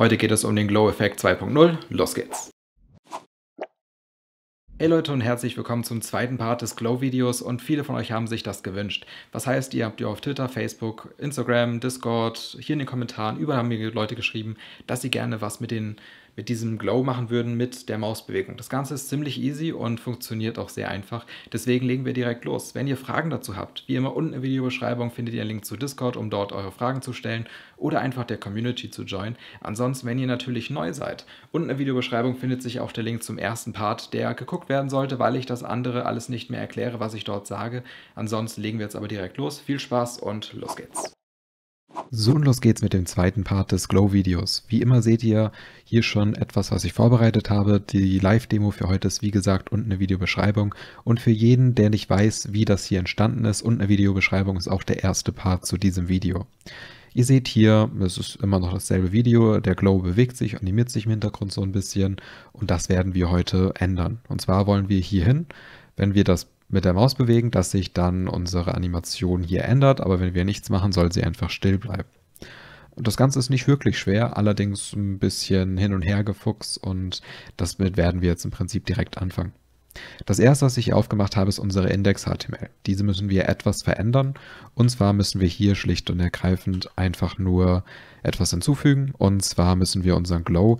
Heute geht es um den Glow Effect 2.0. Los geht's! Hey Leute und herzlich willkommen zum zweiten Part des Glow-Videos und viele von euch haben sich das gewünscht. Was heißt, ihr habt ja auf Twitter, Facebook, Instagram, Discord, hier in den Kommentaren, überall haben mir Leute geschrieben, dass sie gerne was mit den mit diesem Glow machen würden mit der Mausbewegung. Das Ganze ist ziemlich easy und funktioniert auch sehr einfach. Deswegen legen wir direkt los. Wenn ihr Fragen dazu habt, wie immer unten in der Videobeschreibung findet ihr einen Link zu Discord, um dort eure Fragen zu stellen oder einfach der Community zu joinen. Ansonsten, wenn ihr natürlich neu seid, unten in der Videobeschreibung findet sich auch der Link zum ersten Part, der geguckt werden sollte, weil ich das andere alles nicht mehr erkläre, was ich dort sage. Ansonsten legen wir jetzt aber direkt los. Viel Spaß und los geht's. So und los geht's mit dem zweiten Part des Glow-Videos. Wie immer seht ihr hier schon etwas, was ich vorbereitet habe. Die Live-Demo für heute ist wie gesagt unten eine Videobeschreibung. Und für jeden, der nicht weiß, wie das hier entstanden ist, unten eine Videobeschreibung ist auch der erste Part zu diesem Video. Ihr seht hier, es ist immer noch dasselbe Video, der Glow bewegt sich, animiert sich im Hintergrund so ein bisschen und das werden wir heute ändern. Und zwar wollen wir hier hin, wenn wir das mit der Maus bewegen, dass sich dann unsere Animation hier ändert, aber wenn wir nichts machen, soll sie einfach still bleiben. das Ganze ist nicht wirklich schwer, allerdings ein bisschen hin und her gefuchst und damit werden wir jetzt im Prinzip direkt anfangen. Das erste, was ich hier aufgemacht habe, ist unsere Index-HTML. Diese müssen wir etwas verändern. Und zwar müssen wir hier schlicht und ergreifend einfach nur etwas hinzufügen. Und zwar müssen wir unseren Glow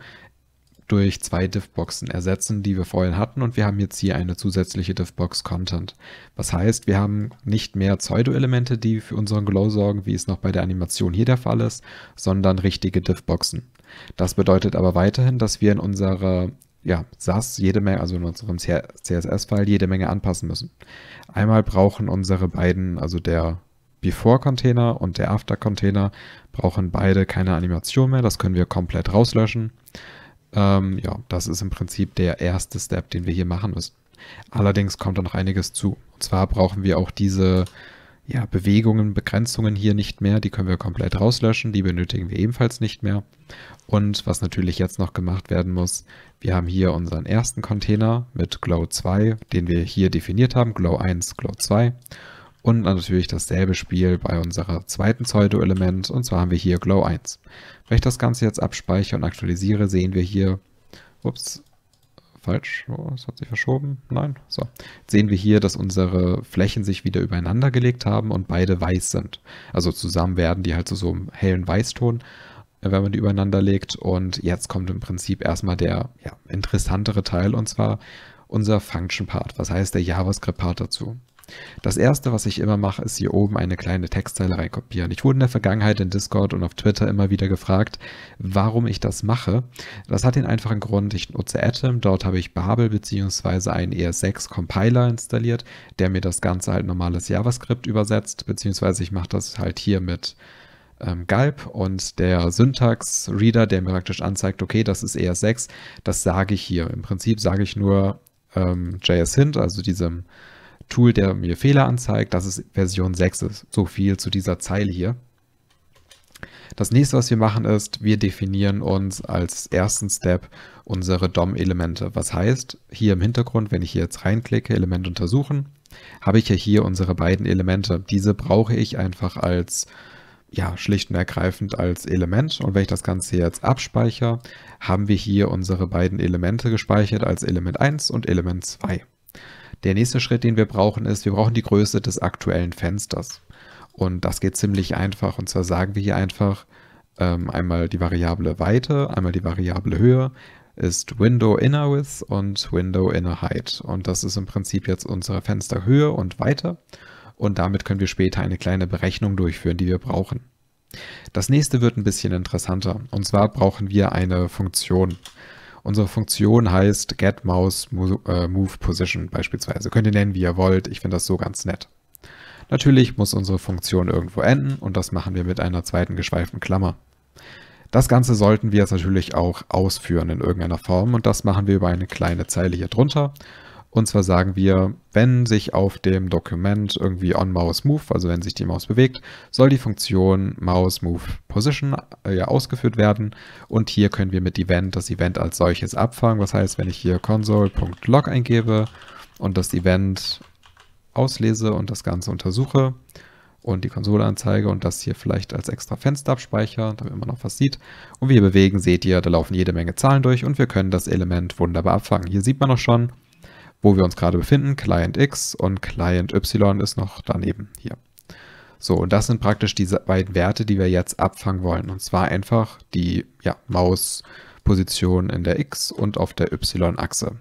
durch zwei Diffboxen ersetzen, die wir vorhin hatten. Und wir haben jetzt hier eine zusätzliche Diffbox Content. Was heißt, wir haben nicht mehr Pseudo-Elemente, die für unseren Glow sorgen, wie es noch bei der Animation hier der Fall ist, sondern richtige Diffboxen. Das bedeutet aber weiterhin, dass wir in unserer ja, SAS jede Menge, also in unserem CSS-File jede Menge anpassen müssen. Einmal brauchen unsere beiden, also der Before-Container und der After-Container, brauchen beide keine Animation mehr. Das können wir komplett rauslöschen. Ähm, ja, das ist im Prinzip der erste Step, den wir hier machen müssen. Allerdings kommt da noch einiges zu. Und zwar brauchen wir auch diese ja, Bewegungen, Begrenzungen hier nicht mehr. Die können wir komplett rauslöschen. Die benötigen wir ebenfalls nicht mehr. Und was natürlich jetzt noch gemacht werden muss, wir haben hier unseren ersten Container mit Glow 2, den wir hier definiert haben. Glow 1, Glow 2. Und natürlich dasselbe Spiel bei unserer zweiten Pseudo-Element und zwar haben wir hier Glow 1. Wenn ich das Ganze jetzt abspeichere und aktualisiere, sehen wir hier, ups, falsch, oh, es hat sich verschoben, nein, so, sehen wir hier, dass unsere Flächen sich wieder übereinander gelegt haben und beide weiß sind. Also zusammen werden die halt zu so einem hellen Weißton äh, wenn man die übereinander legt. Und jetzt kommt im Prinzip erstmal der ja, interessantere Teil und zwar unser Function Part, was heißt der JavaScript Part dazu. Das erste, was ich immer mache, ist hier oben eine kleine Textzeile reinkopieren. Ich wurde in der Vergangenheit in Discord und auf Twitter immer wieder gefragt, warum ich das mache. Das hat den einfachen Grund, ich nutze Atom, dort habe ich Babel bzw. einen ES6 Compiler installiert, der mir das Ganze halt normales JavaScript übersetzt, beziehungsweise ich mache das halt hier mit ähm, Galb und der Syntax-Reader, der mir praktisch anzeigt, okay, das ist ES6, das sage ich hier. Im Prinzip sage ich nur ähm, JS-Hint, also diesem Tool, der mir Fehler anzeigt, dass es Version 6 ist. So viel zu dieser Zeile hier. Das nächste, was wir machen, ist, wir definieren uns als ersten Step unsere DOM-Elemente. Was heißt, hier im Hintergrund, wenn ich hier jetzt reinklicke, Element untersuchen, habe ich ja hier unsere beiden Elemente. Diese brauche ich einfach als, ja, schlicht und ergreifend als Element. Und wenn ich das Ganze jetzt abspeichere, haben wir hier unsere beiden Elemente gespeichert als Element 1 und Element 2. Der nächste Schritt, den wir brauchen, ist, wir brauchen die Größe des aktuellen Fensters. Und das geht ziemlich einfach. Und zwar sagen wir hier einfach ähm, einmal die Variable Weite, einmal die Variable Höhe, ist Window Inner Width und Window Inner Height. Und das ist im Prinzip jetzt unsere Fensterhöhe und Weite. Und damit können wir später eine kleine Berechnung durchführen, die wir brauchen. Das nächste wird ein bisschen interessanter. Und zwar brauchen wir eine Funktion. Unsere Funktion heißt getMouseMovePosition äh, beispielsweise. Könnt ihr nennen, wie ihr wollt. Ich finde das so ganz nett. Natürlich muss unsere Funktion irgendwo enden und das machen wir mit einer zweiten geschweiften Klammer. Das Ganze sollten wir jetzt natürlich auch ausführen in irgendeiner Form und das machen wir über eine kleine Zeile hier drunter. Und zwar sagen wir, wenn sich auf dem Dokument irgendwie onMouseMove, also wenn sich die Maus bewegt, soll die Funktion mouseMovePosition äh, ja, ausgeführt werden. Und hier können wir mit Event das Event als solches abfangen. Was heißt, wenn ich hier console.log eingebe und das Event auslese und das Ganze untersuche und die Konsole anzeige und das hier vielleicht als extra Fenster abspeichere, damit man noch was sieht. Und wir bewegen, seht ihr, da laufen jede Menge Zahlen durch und wir können das Element wunderbar abfangen. Hier sieht man auch schon, wo wir uns gerade befinden, Client X und Client Y ist noch daneben hier. So, und das sind praktisch diese beiden Werte, die wir jetzt abfangen wollen. Und zwar einfach die ja, Mausposition in der X- und auf der Y-Achse.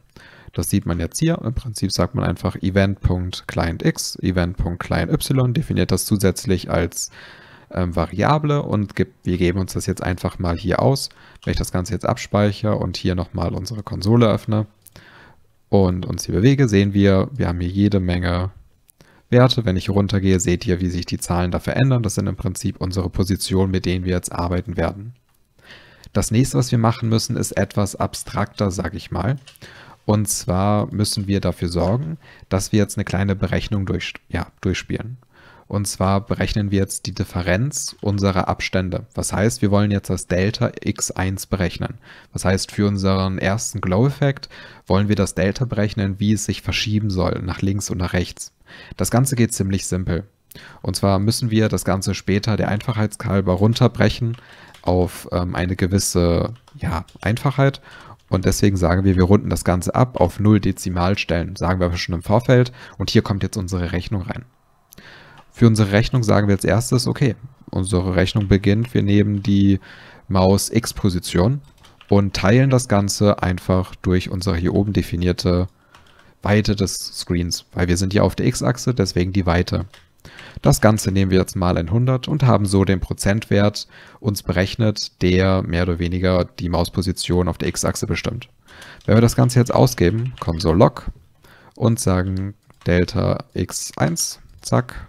Das sieht man jetzt hier. Im Prinzip sagt man einfach event.clientx, event.clienty, definiert das zusätzlich als ähm, Variable und gibt, wir geben uns das jetzt einfach mal hier aus. Wenn ich das Ganze jetzt abspeichere und hier nochmal unsere Konsole öffne, und uns hier bewege, sehen wir, wir haben hier jede Menge Werte. Wenn ich runtergehe, seht ihr, wie sich die Zahlen da verändern. Das sind im Prinzip unsere Positionen, mit denen wir jetzt arbeiten werden. Das nächste, was wir machen müssen, ist etwas abstrakter, sage ich mal. Und zwar müssen wir dafür sorgen, dass wir jetzt eine kleine Berechnung durch, ja, durchspielen. Und zwar berechnen wir jetzt die Differenz unserer Abstände. Was heißt, wir wollen jetzt das Delta x1 berechnen. Was heißt, für unseren ersten Glow-Effekt wollen wir das Delta berechnen, wie es sich verschieben soll, nach links und nach rechts. Das Ganze geht ziemlich simpel. Und zwar müssen wir das Ganze später der Einfachheitskalber runterbrechen auf ähm, eine gewisse ja, Einfachheit und deswegen sagen wir, wir runden das Ganze ab auf 0 Dezimalstellen, sagen wir aber schon im Vorfeld. Und hier kommt jetzt unsere Rechnung rein. Für unsere Rechnung sagen wir als erstes, okay, unsere Rechnung beginnt, wir nehmen die Maus X-Position und teilen das Ganze einfach durch unsere hier oben definierte Weite des Screens, weil wir sind ja auf der X-Achse, deswegen die Weite. Das Ganze nehmen wir jetzt mal 100 und haben so den Prozentwert uns berechnet, der mehr oder weniger die Mausposition auf der X-Achse bestimmt. Wenn wir das Ganze jetzt ausgeben, kommen so log und sagen delta x1, zack,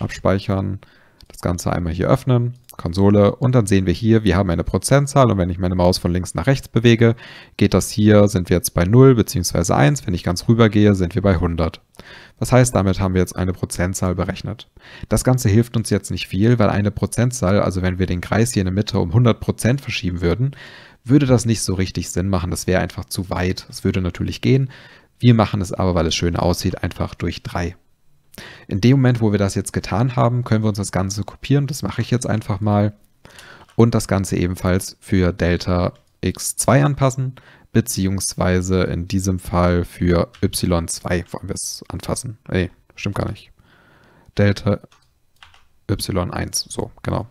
abspeichern, das Ganze einmal hier öffnen, Konsole und dann sehen wir hier, wir haben eine Prozentzahl und wenn ich meine Maus von links nach rechts bewege, geht das hier, sind wir jetzt bei 0 bzw. 1, wenn ich ganz rüber gehe, sind wir bei 100. Das heißt, damit haben wir jetzt eine Prozentzahl berechnet. Das Ganze hilft uns jetzt nicht viel, weil eine Prozentzahl, also wenn wir den Kreis hier in der Mitte um 100% verschieben würden, würde das nicht so richtig Sinn machen, das wäre einfach zu weit. Es würde natürlich gehen, wir machen es aber, weil es schön aussieht, einfach durch 3. In dem Moment, wo wir das jetzt getan haben, können wir uns das Ganze kopieren. Das mache ich jetzt einfach mal. Und das Ganze ebenfalls für Delta x2 anpassen, beziehungsweise in diesem Fall für y2 wollen wir es anfassen. Nee, stimmt gar nicht. Delta y1, so, genau.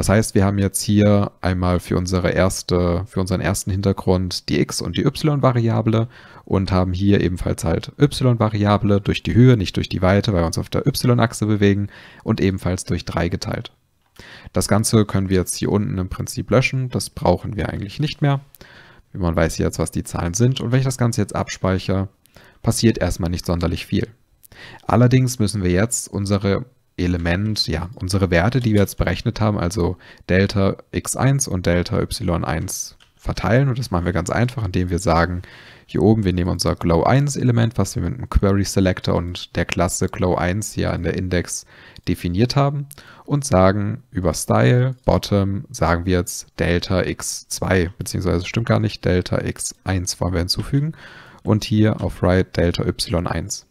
Das heißt, wir haben jetzt hier einmal für, unsere erste, für unseren ersten Hintergrund die x- und die y-Variable und haben hier ebenfalls halt y-Variable durch die Höhe, nicht durch die Weite, weil wir uns auf der y-Achse bewegen und ebenfalls durch 3 geteilt. Das Ganze können wir jetzt hier unten im Prinzip löschen, das brauchen wir eigentlich nicht mehr. Man weiß jetzt, was die Zahlen sind und wenn ich das Ganze jetzt abspeichere, passiert erstmal nicht sonderlich viel. Allerdings müssen wir jetzt unsere Element, ja, unsere Werte, die wir jetzt berechnet haben, also Delta x1 und Delta y1 verteilen. Und das machen wir ganz einfach, indem wir sagen, hier oben, wir nehmen unser Glow1-Element, was wir mit einem Query-Selector und der Klasse Glow1 hier an der Index definiert haben und sagen über Style, Bottom, sagen wir jetzt Delta x2, beziehungsweise stimmt gar nicht, Delta x1 wollen wir hinzufügen und hier auf Right Delta y1.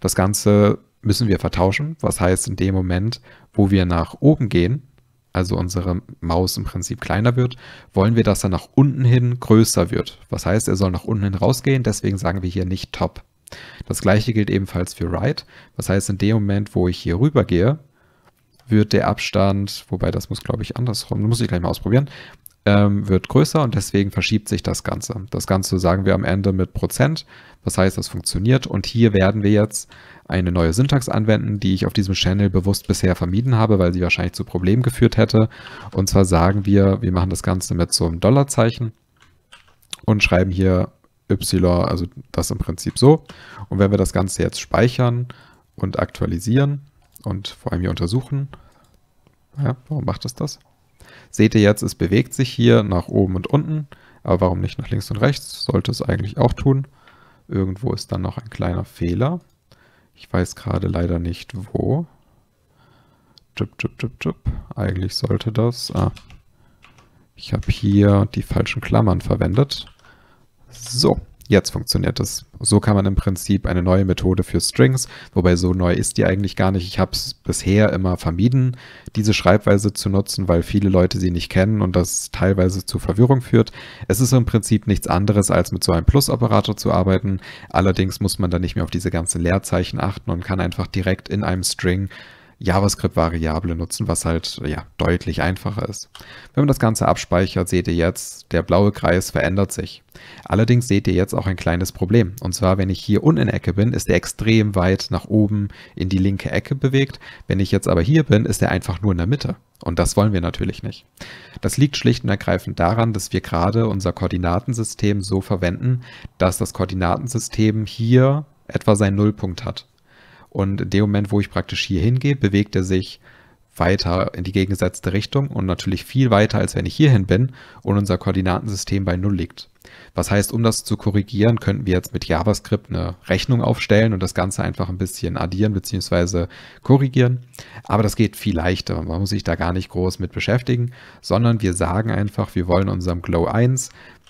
Das Ganze müssen wir vertauschen. Was heißt, in dem Moment, wo wir nach oben gehen, also unsere Maus im Prinzip kleiner wird, wollen wir, dass er nach unten hin größer wird. Was heißt, er soll nach unten hin rausgehen, deswegen sagen wir hier nicht top. Das gleiche gilt ebenfalls für right. Was heißt, in dem Moment, wo ich hier rüber gehe, wird der Abstand, wobei das muss glaube ich andersrum, muss ich gleich mal ausprobieren, ähm, wird größer und deswegen verschiebt sich das Ganze. Das Ganze sagen wir am Ende mit Prozent. Das heißt, das funktioniert und hier werden wir jetzt eine neue Syntax anwenden, die ich auf diesem Channel bewusst bisher vermieden habe, weil sie wahrscheinlich zu Problemen geführt hätte. Und zwar sagen wir, wir machen das Ganze mit so einem Dollarzeichen und schreiben hier y, also das im Prinzip so. Und wenn wir das Ganze jetzt speichern und aktualisieren und vor allem hier untersuchen, ja, warum macht es das? Seht ihr jetzt, es bewegt sich hier nach oben und unten. Aber warum nicht nach links und rechts? Sollte es eigentlich auch tun. Irgendwo ist dann noch ein kleiner Fehler. Ich weiß gerade leider nicht wo. Jupp, jupp, jupp, jupp. Eigentlich sollte das... Ah. Ich habe hier die falschen Klammern verwendet. So. Jetzt funktioniert es. So kann man im Prinzip eine neue Methode für Strings, wobei so neu ist die eigentlich gar nicht. Ich habe es bisher immer vermieden, diese Schreibweise zu nutzen, weil viele Leute sie nicht kennen und das teilweise zu Verwirrung führt. Es ist im Prinzip nichts anderes, als mit so einem Plus-Operator zu arbeiten. Allerdings muss man dann nicht mehr auf diese ganzen Leerzeichen achten und kann einfach direkt in einem String JavaScript-Variable nutzen, was halt ja deutlich einfacher ist. Wenn man das Ganze abspeichert, seht ihr jetzt, der blaue Kreis verändert sich. Allerdings seht ihr jetzt auch ein kleines Problem. Und zwar, wenn ich hier unten in Ecke bin, ist er extrem weit nach oben in die linke Ecke bewegt. Wenn ich jetzt aber hier bin, ist er einfach nur in der Mitte. Und das wollen wir natürlich nicht. Das liegt schlicht und ergreifend daran, dass wir gerade unser Koordinatensystem so verwenden, dass das Koordinatensystem hier etwa seinen Nullpunkt hat. Und in dem Moment, wo ich praktisch hier hingehe, bewegt er sich weiter in die gegengesetzte Richtung und natürlich viel weiter, als wenn ich hierhin bin und unser Koordinatensystem bei 0 liegt. Was heißt, um das zu korrigieren, könnten wir jetzt mit JavaScript eine Rechnung aufstellen und das Ganze einfach ein bisschen addieren bzw. korrigieren. Aber das geht viel leichter. Man muss sich da gar nicht groß mit beschäftigen, sondern wir sagen einfach, wir wollen unserem Glow 1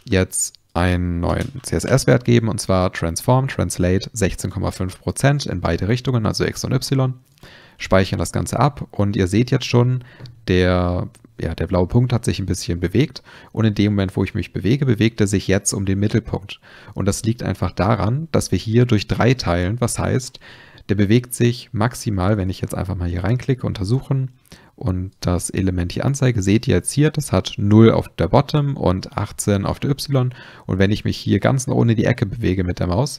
jetzt einen neuen CSS-Wert geben, und zwar transform, translate 16,5% in beide Richtungen, also x und y. Speichern das Ganze ab und ihr seht jetzt schon, der, ja, der blaue Punkt hat sich ein bisschen bewegt und in dem Moment, wo ich mich bewege, bewegt er sich jetzt um den Mittelpunkt. Und das liegt einfach daran, dass wir hier durch drei teilen, was heißt, der bewegt sich maximal, wenn ich jetzt einfach mal hier reinklicke, untersuchen und das Element hier anzeige, seht ihr jetzt hier, das hat 0 auf der Bottom und 18 auf der Y. Und wenn ich mich hier ganz ohne die Ecke bewege mit der Maus,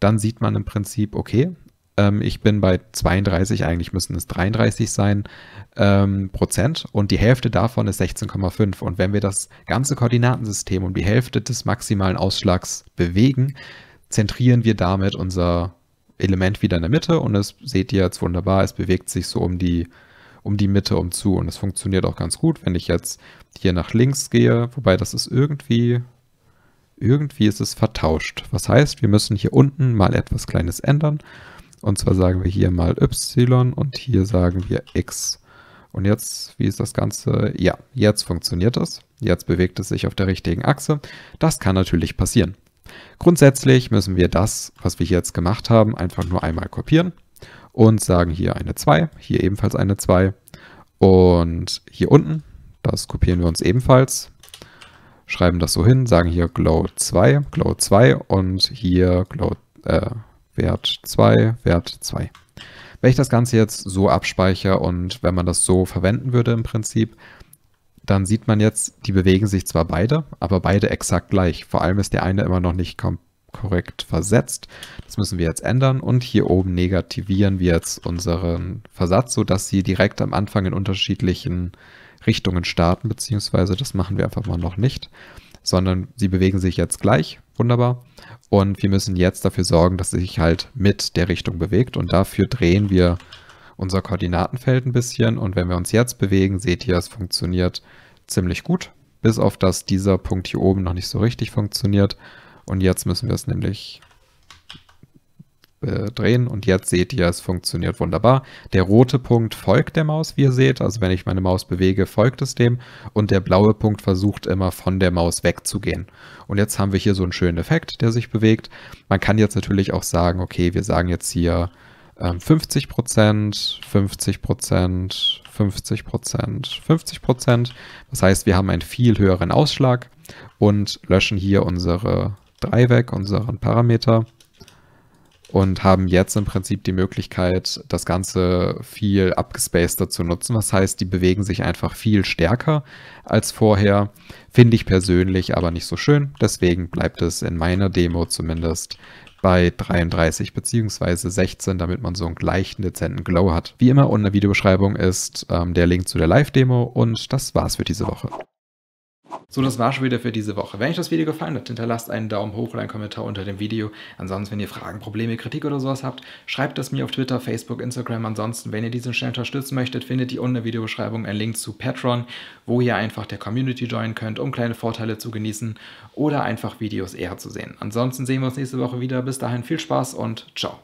dann sieht man im Prinzip, okay, ähm, ich bin bei 32, eigentlich müssen es 33 sein, ähm, Prozent und die Hälfte davon ist 16,5. Und wenn wir das ganze Koordinatensystem um die Hälfte des maximalen Ausschlags bewegen, zentrieren wir damit unser Element wieder in der Mitte und es seht ihr jetzt wunderbar, es bewegt sich so um die, um die Mitte umzu und es funktioniert auch ganz gut, wenn ich jetzt hier nach links gehe, wobei das ist irgendwie, irgendwie ist es vertauscht. Was heißt, wir müssen hier unten mal etwas Kleines ändern und zwar sagen wir hier mal y und hier sagen wir x. Und jetzt, wie ist das Ganze? Ja, jetzt funktioniert es. Jetzt bewegt es sich auf der richtigen Achse. Das kann natürlich passieren. Grundsätzlich müssen wir das, was wir jetzt gemacht haben, einfach nur einmal kopieren und sagen hier eine 2, hier ebenfalls eine 2 und hier unten, das kopieren wir uns ebenfalls, schreiben das so hin, sagen hier glow 2, glow 2 und hier glow, äh, Wert 2, Wert 2. Wenn ich das Ganze jetzt so abspeichere und wenn man das so verwenden würde im Prinzip, dann sieht man jetzt, die bewegen sich zwar beide, aber beide exakt gleich. Vor allem ist der eine immer noch nicht korrekt versetzt. Das müssen wir jetzt ändern und hier oben negativieren wir jetzt unseren Versatz, sodass sie direkt am Anfang in unterschiedlichen Richtungen starten, beziehungsweise das machen wir einfach mal noch nicht, sondern sie bewegen sich jetzt gleich, wunderbar. Und wir müssen jetzt dafür sorgen, dass sie sich halt mit der Richtung bewegt und dafür drehen wir unser Koordinatenfeld ein bisschen und wenn wir uns jetzt bewegen, seht ihr, es funktioniert ziemlich gut, bis auf dass dieser Punkt hier oben noch nicht so richtig funktioniert und jetzt müssen wir es nämlich äh, drehen und jetzt seht ihr, es funktioniert wunderbar. Der rote Punkt folgt der Maus, wie ihr seht, also wenn ich meine Maus bewege, folgt es dem und der blaue Punkt versucht immer von der Maus wegzugehen. Und jetzt haben wir hier so einen schönen Effekt, der sich bewegt. Man kann jetzt natürlich auch sagen, okay, wir sagen jetzt hier 50 ähm, Prozent, 50 Prozent, 50 Prozent, 50 Prozent. Das heißt, wir haben einen viel höheren Ausschlag und löschen hier unsere 3 weg, unseren Parameter und haben jetzt im Prinzip die Möglichkeit, das Ganze viel abgespaceter zu nutzen. Das heißt, die bewegen sich einfach viel stärker als vorher. Finde ich persönlich aber nicht so schön. Deswegen bleibt es in meiner Demo zumindest bei 33 bzw. 16, damit man so einen gleichen dezenten Glow hat. Wie immer unten in der Videobeschreibung ist ähm, der Link zu der Live-Demo und das war's für diese Woche. So, das war schon wieder für diese Woche. Wenn euch das Video gefallen hat, hinterlasst einen Daumen hoch oder einen Kommentar unter dem Video. Ansonsten, wenn ihr Fragen, Probleme, Kritik oder sowas habt, schreibt es mir auf Twitter, Facebook, Instagram. Ansonsten, wenn ihr diesen Channel unterstützen möchtet, findet ihr unten in der Videobeschreibung einen Link zu Patreon, wo ihr einfach der Community joinen könnt, um kleine Vorteile zu genießen oder einfach Videos eher zu sehen. Ansonsten sehen wir uns nächste Woche wieder. Bis dahin viel Spaß und ciao.